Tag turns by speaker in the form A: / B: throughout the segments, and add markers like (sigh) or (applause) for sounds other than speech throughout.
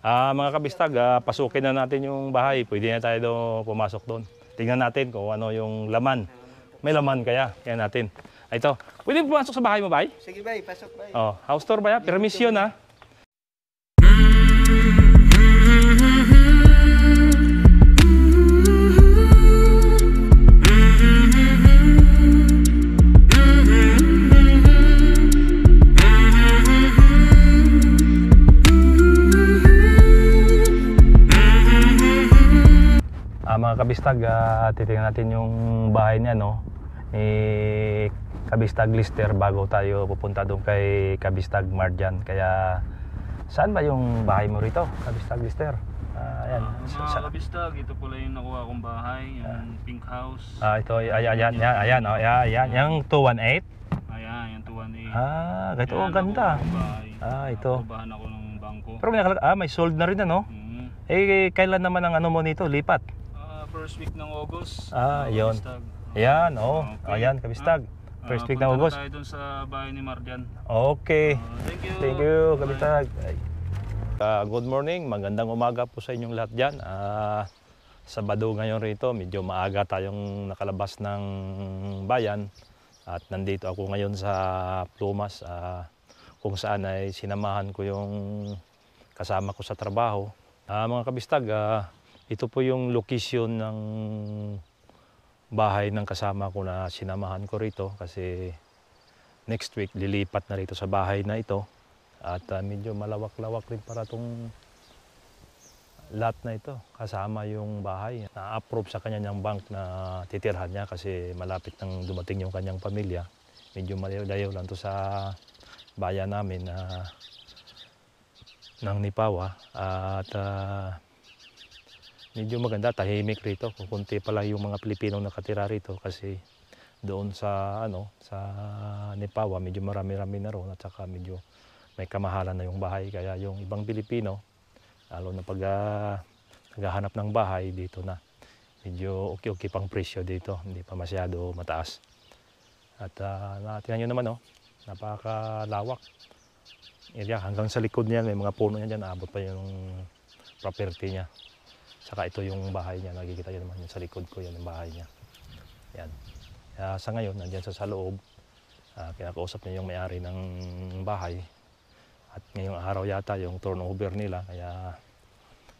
A: Ah, mga kabistag, ah, pasukin na natin yung bahay. Pwede na tayo do, pumasok doon. Tingnan natin kung ano yung laman. May laman kaya. Kaya natin. Ah, ito. Pwede pumasok sa bahay mo, bay?
B: Sige, bay. Pasok, bay.
A: Oh, house tour ba yan? Permission, ha? Ah. kabistag, uh, titingnan natin yung bahay niya, no? Ni Kabistag Lister bago tayo pupunta doon kay Kabistag Marjan. Kaya, saan ba yung bahay mo rito, Kabistag Lister?
B: Uh, ayan. Uh, Kabistag, ito pala yung nakuha kong bahay, yung uh, pink house.
A: Ah, uh, ito, ay, ayan, ayan, ayan, oh, ayan, ayan, yung 218?
B: Ayan, yung 218. Ah, ganito, oh, ganda.
A: Ah, ito. Oh, Nakubahan
B: ako ng bangko.
A: Pero may, ah, may sold na rin, ano? Mm -hmm. Eh, kailan naman ang ano mo nito, lipat?
B: first week ng August.
A: Ah, uh, yun. Kabistag. Yan, oo. Oh. Okay. Ayan, kabistag. Ah, first week ng August.
B: Punta sa bahay ni Mardian.
A: Okay. Uh, thank you. Thank you, kabistag. Uh, good morning. Magandang umaga po sa inyong lahat dyan. Uh, Sabado ngayon rito, medyo maaga tayong nakalabas ng bayan. At nandito ako ngayon sa Plumas uh, kung saan ay sinamahan ko yung kasama ko sa trabaho. Uh, mga kabistag, uh, ito po yung location ng bahay ng kasama ko na sinamahan ko rito kasi next week lilipat na rito sa bahay na ito. At uh, medyo malawak-lawak rin para itong lot na ito kasama yung bahay. Na-approve sa kanya niyang bank na titirhan niya kasi malapit nang dumating yung kanyang pamilya. Medyo malayo lang to sa bayan namin na uh, ng Nipawa at uh, medyo maganda, tahimik rito. Kukunti pala yung mga Pilipinong nakatira rito kasi doon sa ano sa Nipawa medyo marami-rami na ron at saka medyo may kamahalan na yung bahay kaya yung ibang Pilipino lalo na pag ah, naghahanap ng bahay dito na medyo okay-okay pang presyo dito hindi pa masyado mataas at uh, tingnan nyo naman no? Oh. napakalawak area hanggang sa likod niya, may mga puno niya dyan abot pa yung property niya Tsaka ito yung bahay niya. Nakikita niyo naman yung sa likod ko. Yan yung bahay niya. Yan. Kaya ah, sa ngayon, nandiyan sa, sa loob. Uh, kinakausap niya yung may-ari ng bahay. At ngayong araw yata yung turnover nila. Kaya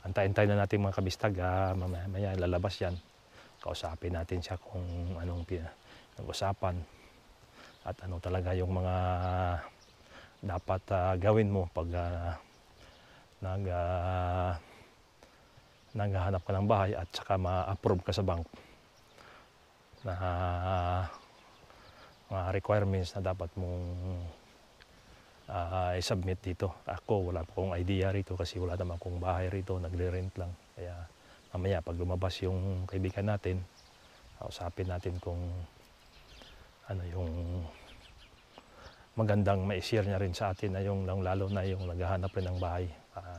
A: antay-antay na natin mga kabistag. Ah, mamaya, mamaya lalabas yan. Kausapin natin siya kung anong pinag-usapan. At ano talaga yung mga dapat uh, gawin mo pag uh, nag uh, naghahanap ka ng bahay at saka ma-approve ka sa bank na uh, mga requirements na dapat mong uh, i-submit dito. Ako wala pa akong idea rito kasi wala naman akong bahay rito, nagre-rent lang. Kaya mamaya pag lumabas yung kaibigan natin, usapin natin kung ano yung magandang ma-share niya rin sa atin na yung lang lalo na yung naghahanap rin ng bahay. Uh,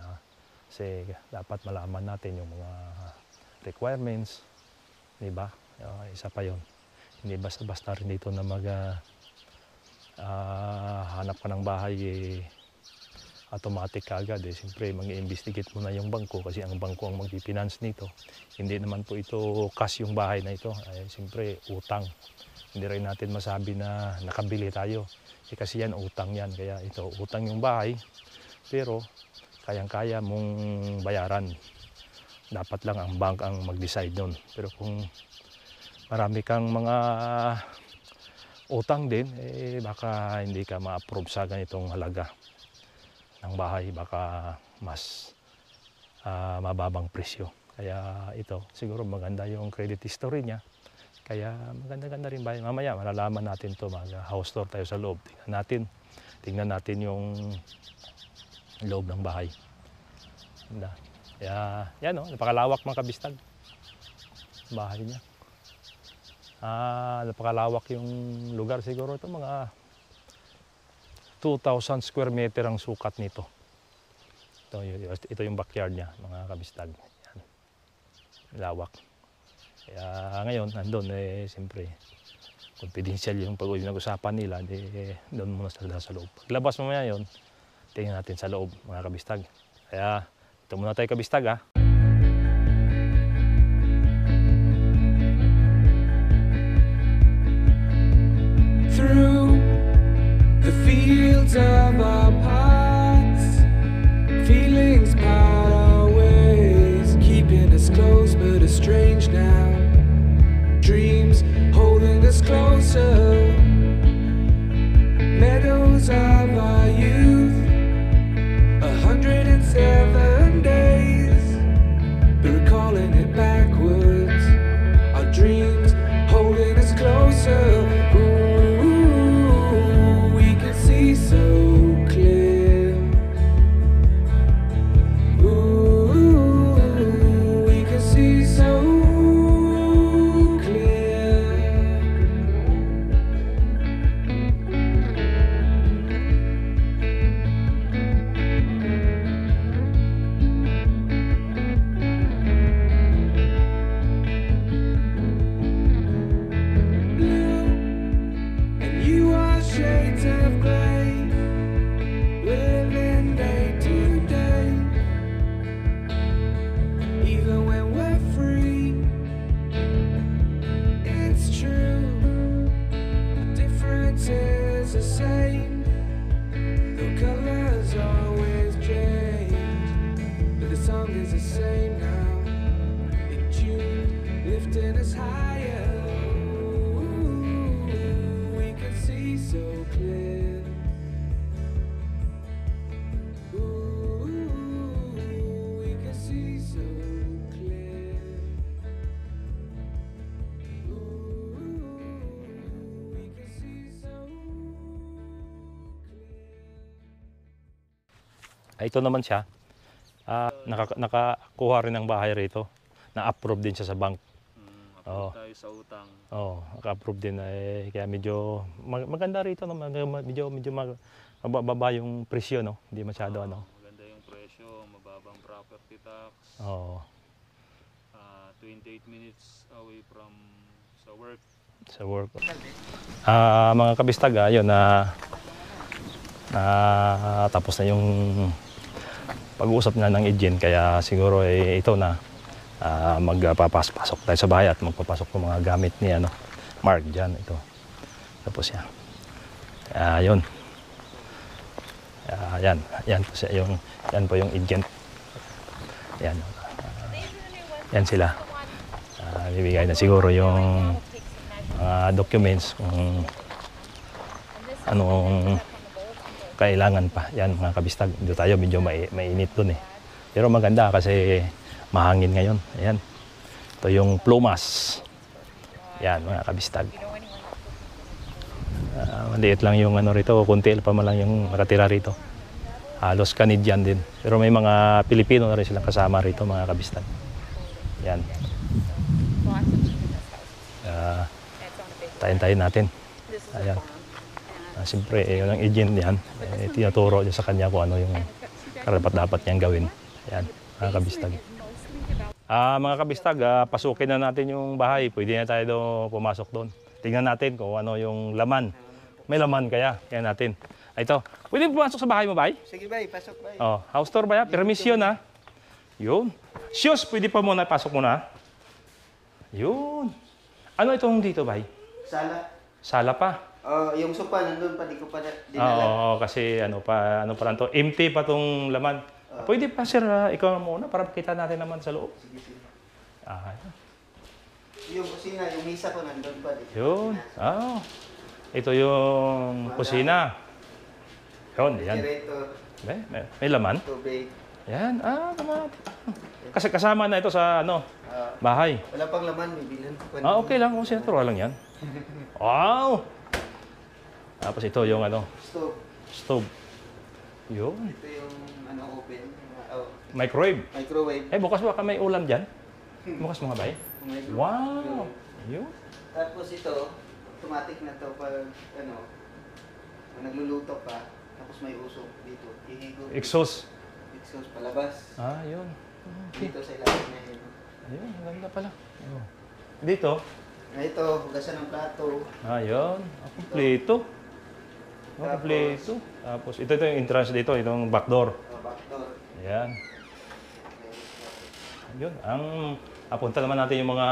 A: kasi dapat malaman natin yung mga requirements, di ba? Uh, isa pa yon. Hindi basta-basta rin dito na mag uh, hanap ka ng bahay eh, automatic kagad eh. Siyempre, mag-investigate mo na yung bangko kasi ang bangko ang mag-finance nito. Hindi naman po ito cash yung bahay na ito. Ay, eh, siyempre, utang. Hindi rin natin masabi na nakabili tayo. Eh, kasi yan, utang yan. Kaya ito, utang yung bahay. Pero, kayang-kaya mong bayaran. Dapat lang ang bank ang mag-decide nun. Pero kung marami kang mga utang din, eh baka hindi ka ma-approve sa ganitong halaga ng bahay. Baka mas uh, mababang presyo. Kaya ito, siguro maganda yung credit history niya. Kaya maganda-ganda rin ba? Mamaya malalaman natin to mag house tour tayo sa loob. Tingnan natin. Tingnan natin yung ang loob ng bahay. Ganda. Kaya, yan o, oh, napakalawak mga kabistag. Bahay niya. Ah, napakalawak yung lugar siguro ito. Mga 2,000 square meter ang sukat nito. Ito, ito yung backyard niya, mga kabistag. Yan. Lawak. Kaya ngayon, nandun, eh, siyempre, confidential yung pag-uwi nag-usapan nila, di, eh, doon muna sa loob. Paglabas mo maya yun, Tingnan natin sa loob mga kabistag. Kaya ito muna tayo kabistag ha.
C: Through the fields of our the same
A: Ah, ito naman siya, Ah, naka, nakakuha rin ng bahay rito. Na-approve din siya sa bank. Mm, approve oh. tayo sa utang. Oo, oh, naka-approve din. Eh, kaya medyo mag- maganda rito. No? Medyo, medyo mag- mababa yung presyo, no? Hindi masyado oh, ano.
C: Maganda yung presyo,
B: mababang property tax. Oo. Oh. Uh, ah, 28 minutes
A: away from sa work. Sa work. Ah, mga kabistag, ayun na uh, na tapos na yung pag-uusap na ng agent kaya siguro eh, ito na uh, ah, magpapasok tayo sa bahay at magpapasok ng mga gamit ni ano, Mark dyan ito. Tapos yan. Uh, yun. Uh, yan. Yan po, siya, yung, yan po yung agent. Yan. Uh, yan sila. Uh, bibigay na siguro yung mga uh, documents kung anong kailangan pa. Yan mga kabistag, dito tayo medyo mai mainit dun eh. Pero maganda kasi mahangin ngayon. Ayan. Ito yung plumas. Yan mga kabistag. Uh, maliit lang yung ano rito, kuntil pa man lang yung nakatira rito. Halos Canadian din. Pero may mga Pilipino na rin silang kasama rito mga kabistag. Yan. Uh, tayin-tayin natin. Ayan. Uh, Siyempre, eh, yun ang agent niyan. Eh, tinuturo niya sa kanya kung ano yung karapat-dapat niyang gawin. Ayan, mga kabistag. Ah, mga kabistag, ah, pasukin na natin yung bahay. Pwede na tayo pumasok doon. Tingnan natin kung ano yung laman. May laman kaya, kaya natin. Ah, ito, pwede pumasok sa bahay mo, bay?
B: Sige, bay, pasok, bay.
A: Oh, house tour, bay, permission, ha? Ah. Yun. Shoes, pwede pa muna, pasok muna. Yun. Ano itong dito, bay? Sala. Sala pa.
B: Oh, yung sopa nandun pa, di ko pa dinala. Ah,
A: oo, oo, kasi ano pa, ano pa lang to. Empty pa tong laman. Ah, Pwede pa sir, ah, ikaw muna para kita natin naman sa loob. Sige, sige. Ah,
B: Yung kusina, yung misa ko nandun pa. Di ko yun. na-
A: Ah, ito yung kusina. Yun, yan. Generator, May, may, may laman. tubig. Yan,
B: ah, tama.
A: Kasi kasama na ito sa ano, Ah, bahay. wala
B: pang laman, bibilan ko pa. Ah, okay
A: lang. Kung oh, sinaturo lang yan. (laughs) Wow! Tapos ito yung ano? Stove. Stove. Yun. Ito yung
B: ano, oven. Oh. Microwave. Microwave.
A: Eh, bukas baka may ulam dyan. bukas mga bay.
B: (laughs) Microwave. Wow. Yun. Tapos ito, automatic na to pag ano, nagluluto pa. Tapos may usok dito. Ihigo. Exhaust. Exhaust palabas. Ah, yun. Okay. Dito sa ilalim na yun. Ayun, ganda pala. Oh. Dito? Ito, hugasan ng plato.
A: Ayun, ah, kompleto.
B: Kompleto.
A: Tapos ito, ito yung entrance dito, itong back door. Oh, Backdoor. Ayan. Yun, ang apunta naman natin yung mga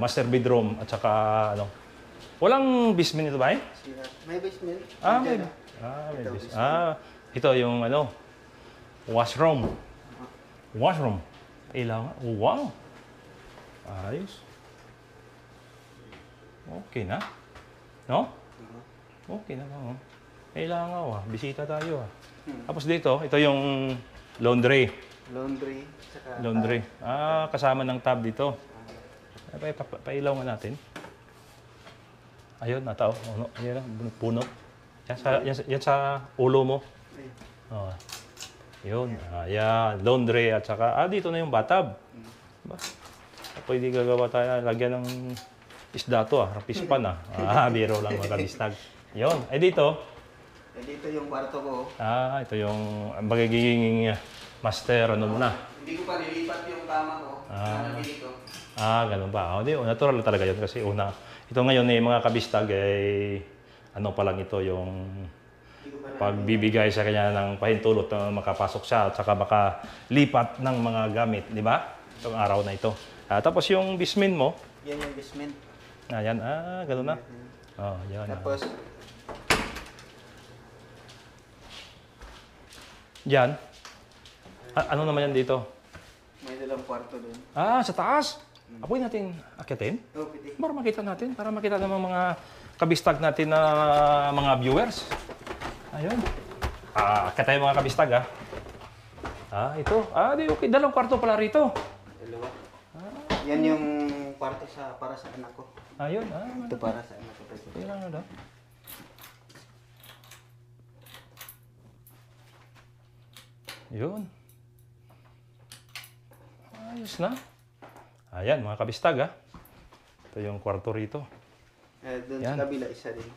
A: master bedroom at saka ano. Walang basement ito ba eh?
B: May basement. Ah, may, ah. ah, may Ito, basement. basement. Ah,
A: ito yung ano, washroom. Uh-huh. Washroom. Ilaw. nga. Wow. Ayos. Okay na. No? Uh-huh. Okay na. Oo. Kailangan ah. Bisita tayo ah. Hmm. Tapos dito, ito yung laundry.
B: Laundry. Saka Laundry.
A: Ah, ah kasama ng tab dito. Ah, eh, Pa, pa, pailaw nga natin. Ayun, natao. Oh, ano, yan, ah, puno. Yan sa, yan, yan sa ulo mo. Ay, Oh. Yun. Ayan, laundry at saka, ah, dito na yung bathtub. Diba? Hmm. Pwede gagawa tayo, ah, lagyan ng isda to ah, rapispan ah. (laughs) Ah, biro lang makalistag. Yun. Eh dito,
B: dito yung kwarto ko.
A: Ah, ito yung magiging master, ano mo na.
B: Hindi ko pa lilipat yung kama ko. Ah. Na dito.
A: Ah, ganun ba? O, di, oh, natural talaga yun kasi una. Ito ngayon eh, mga kabistag ay eh, ano pa lang ito yung pagbibigay sa kanya ng pahintulot na makapasok siya at saka baka lipat ng mga gamit, di ba? Itong araw na ito. Ah, tapos yung bismin mo.
C: Yan yung
B: bismin.
A: Ah, yan. Ah, ganun na. Mm-hmm. Oh, yan. Ah. Tapos, ah. Yan. A- ano naman yan dito?
B: May dalang kwarto doon.
A: Ah, sa taas? Apoy natin akitin? Oo, pwede. Para makita natin, para makita naman mga kabistag natin na mga viewers. Ayun. Ah, akit tayo mga kabistag ah. Ah, ito. Ah, di okay. Dalawang kwarto pala rito.
B: Dalawa. Ah, Yan yung kwarto sa para sa anak ko. Ayun. Ah, Ito para sa anak ko.
C: Kailangan daw. Ah.
B: Yun. Ayos na.
A: Ayan, mga kabistag ha. Ah. Ito yung kwarto rito.
B: Eh, doon Yan. sa kabila, isa din.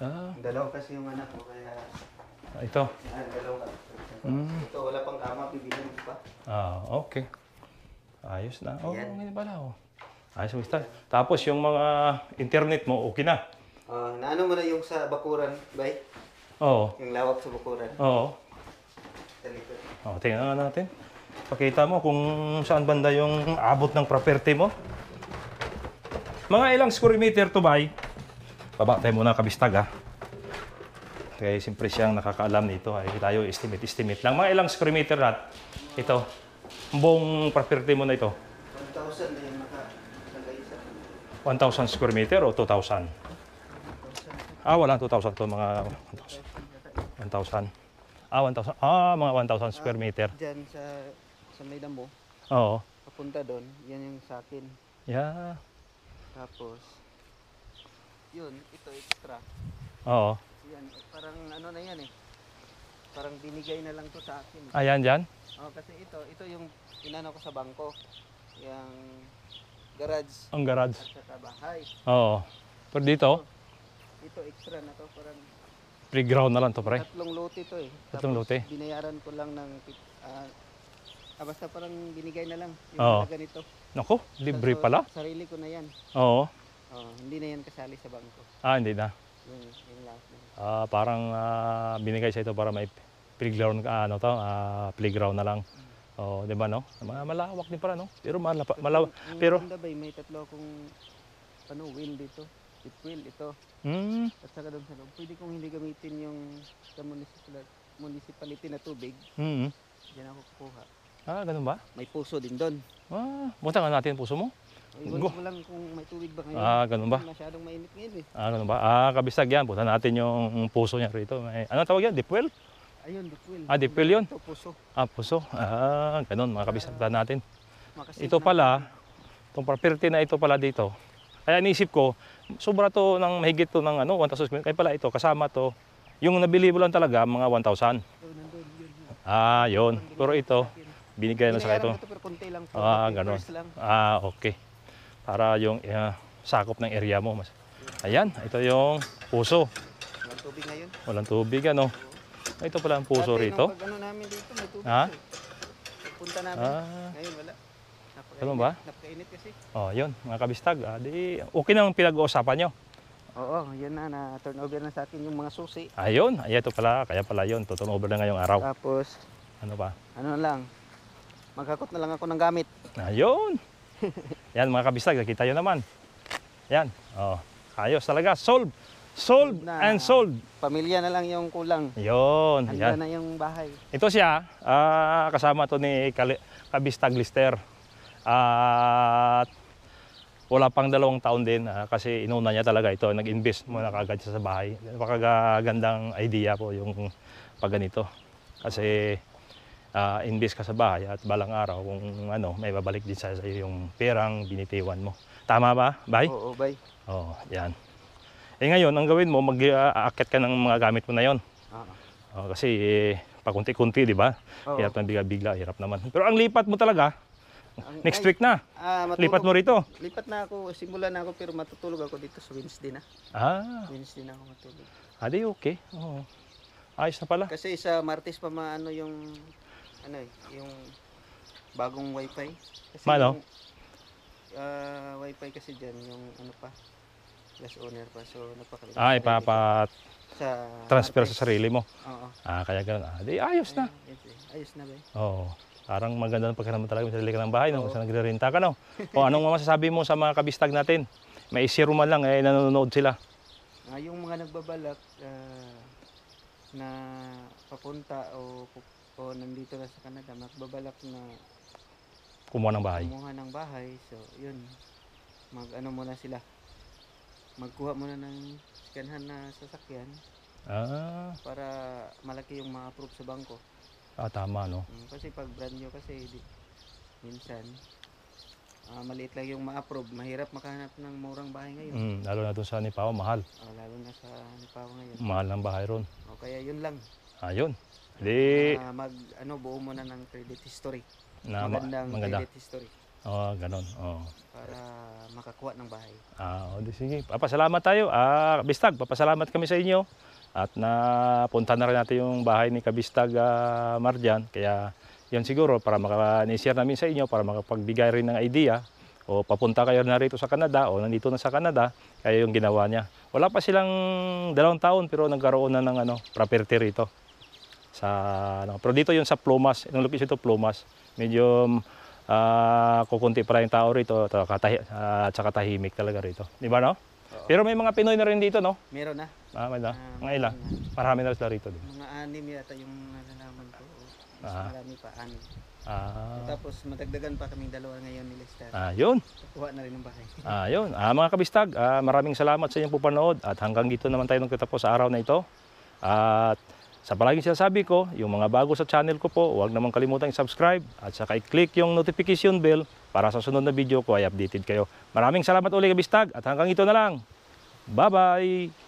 B: Ah. Dalaw kasi yung anak ko, kaya... Ah, Ito. Yan, dalaw ka. Mm. Ito, wala pang kama, bibigyan mo pa.
A: Ah, okay. Ayos na. Oh, Ayan. ganyan pala oh. Ayos mo Tapos yung mga internet mo, okay na.
B: Ah, naano mo na yung sa bakuran, bay? Oo. Yung lawak sa bakuran.
A: Oo. O, oh, tingnan nga natin. Pakita mo kung saan banda yung abot ng property mo. Mga ilang square meter to buy. Baba tayo muna kabistag ha. Kaya siyempre siyang nakakaalam nito ay tayo estimate-estimate lang. Mga ilang square meter at ito, Ang buong property mo na ito. 1,000
B: na yung nakalagay
A: sa 1,000 square meter o 2,000? Ah, wala 2,000 to mga 1,000. 1,000. Ah, 1,000. Ah, mga 1,000 square ah, meter.
B: Diyan sa, sa may damo. Oo. Papunta doon. Yan yung sa akin. Yeah. Tapos, yun, ito extra. Oo. Yan, parang ano na yan eh. Parang binigay na lang to sa akin. Eh. Ayan, dyan? Oo, oh, kasi ito, ito yung inano ko sa bangko. Yung garage. Ang garage. At saka bahay.
A: Oo. Pero dito?
B: Ito, ito extra na to. Parang
A: Pre-ground na lang to, pre.
B: Tatlong lote to eh. Tatlong Tapos lote. Binayaran ko lang ng uh, ah, basta parang binigay na lang yung Oo. ganito. Nako, libre So, pala. Sarili ko na yan. Oo. Oo, hindi na yan kasali sa bangko. Ah, hindi na. Yun, yun lang.
A: Ah, parang ah, binigay sa ito para may playground ah, ano to, ah, playground na lang. Oh, 'di ba no? Malawak din para no. Pero malapa, malawak. Pero Ang Tanda
B: ba, may tatlo akong ano, wheel dito. It ito.
C: Mm. At
B: saka doon sa loob, pwede kong hindi gamitin yung sa municipal, municipality na tubig. Mm Diyan ako kukuha. Ah, ganun ba? May puso din doon. Ah,
A: buta nga natin puso mo. Iwan
B: ko lang kung may tubig ba ngayon. Ah, ganun ba? Masyadong mainit ngayon eh. Ah,
A: ganun ba? Ah, kabisag yan. Buta natin yung puso niya rito. May, ano tawag yan? Dipwell? Ayun, dipwell. Ah, dipwell yun? Ito, puso. Ah, puso. Ah, ganun, mga kabisagta ah. natin. Makasin ito pala, itong property na ito pala dito. Kaya iniisip ko, sobra to ng mahigit to ng ano, 1,000. Kaya pala ito, kasama to. Yung nabili mo lang talaga, mga 1,000. Ah, yon. Pero ito, binigay na sa ito. Ah, ganun. Ah, okay. Para yung uh, sakop ng area mo. Mas. Ayan, ito yung puso.
B: Walang tubig ngayon.
A: Walang tubig, ano. Ito pala ang puso Dati, rito. Dati, ano namin dito, may tubig. Ha?
B: Punta namin. Ah. Ngayon, wala. Ganun ba? Napakainit kasi.
A: Oh, yun, mga kabistag. Ah, di, okay nang ang pinag-uusapan nyo.
B: Oo, yun na, na-turn over na sa akin yung mga susi.
A: Ayun, ah, ay ito pala, kaya pala yun, to-turn over na ngayong araw. Tapos, ano pa?
B: Ano lang, magkakot na lang ako ng gamit.
A: Ayun. (laughs) Yan mga kabistag, nakita yun naman. Yan, oh, ayos talaga, solve. Sold na, and sold.
B: Pamilya na lang yung kulang. Yun. Handa yan. na yung bahay.
A: Ito siya, uh, kasama to ni Kabistag Lister. At wala pang dalawang taon din ha, ah, kasi inuna niya talaga ito. Nag-invest muna kagad siya sa bahay. Napakagandang idea po yung pagganito. Kasi uh, invest ka sa bahay at balang araw kung ano, may babalik din sa iyo yung perang binitiwan mo. Tama ba, bay? Oo, bay. Oo, oh, yan. Eh ngayon, ang gawin mo, mag-aakit ka ng mga gamit mo na yon. Ah. Oo. uh Oh, kasi eh, pakunti-kunti, di ba? Uh-huh. Hirap ng bigla-bigla, hirap naman. Pero ang lipat mo talaga,
B: Next week na. Ah, Lipat mo rito. Lipat na ako. Simula na ako pero matutulog ako dito sa Wednesday na. Ah. Wednesday na ako matulog.
A: Ah, di okay. Oo.
B: Ayos na pala. Kasi sa Martes pa maano yung ano eh, yung bagong wifi. Kasi Malo? Yung, uh, wifi kasi dyan yung ano pa gas owner pa so napakalimutan. Ah, ipapa
A: sa transfer Martes. sa sarili mo. Oo. Ah, kaya ganoon. Ah, di ayos
B: na. Ayos, na ba? Eh? Oo.
A: Parang maganda ng pagkaramdam talaga sa sarili ka ng bahay, no? Kung saan nagre-renta ka, no? O anong masasabi mo sa mga kabistag natin? May isiro man lang, eh, nanonood sila.
B: Ah, yung mga nagbabalak ah, na papunta o, o nandito na sa Canada, magbabalak na
A: Kumuha ng bahay. kumuha
B: ng bahay. So, yun. Mag ano muna sila. Magkuha muna ng second na sasakyan Ah, para malaki yung ma-approve sa bangko. Ah, tama, no? Mm, kasi pag brand new kasi di, minsan ah, maliit lang yung ma-approve. Mahirap makahanap ng murang bahay ngayon. Mm,
A: lalo na doon sa Nipawa, mahal.
B: Ah, lalo na sa Nipawa ngayon. Mahal ng bahay ron. O kaya yun lang.
A: Ayun. Hindi, Ah,
B: mag ano buo muna na ng credit history. na, Magandang maganda. credit history Oh, ganun. Oh. para makakuha ng bahay.
A: Ah, oh, di sige. Papasalamat tayo. Ah, Bistag, papasalamat kami sa inyo. At napunta na rin natin yung bahay ni Kabistag uh, Marjan. Kaya yan siguro para maka-share namin sa inyo, para makapagbigay rin ng idea. O papunta kayo na rito sa Canada o nandito na sa Canada, kaya yung ginawa niya. Wala pa silang dalawang taon pero nagkaroon na ng ano, property rito. Sa, ano, pero dito yung sa Plumas, yung location ito Plumas. Medyo uh, kukunti pa yung tao rito at uh, saka tahimik talaga rito. Di ba no? Oo. Pero may mga Pinoy na rin dito no? Meron na. Ah, may da. Ah, mga ilan? Marami na sila rito din.
B: Mga anim yata yung nalalaman ko. Mas ah. marami pa, anim. Ah. At eh, tapos madagdagan pa kaming dalawa ngayon ni Lester. Ah, yun. Kuha na rin ng bahay.
A: ah, (laughs) yun. Ah, mga kabistag, ah, maraming salamat sa inyong pupanood at hanggang dito naman tayo nagtatapos sa araw na ito. At sa palaging sinasabi ko, yung mga bago sa channel ko po, huwag naman kalimutan i-subscribe at saka i-click yung notification bell para sa sunod na video ko ay updated kayo. Maraming salamat ulit kabistag at hanggang ito na lang. Bye-bye!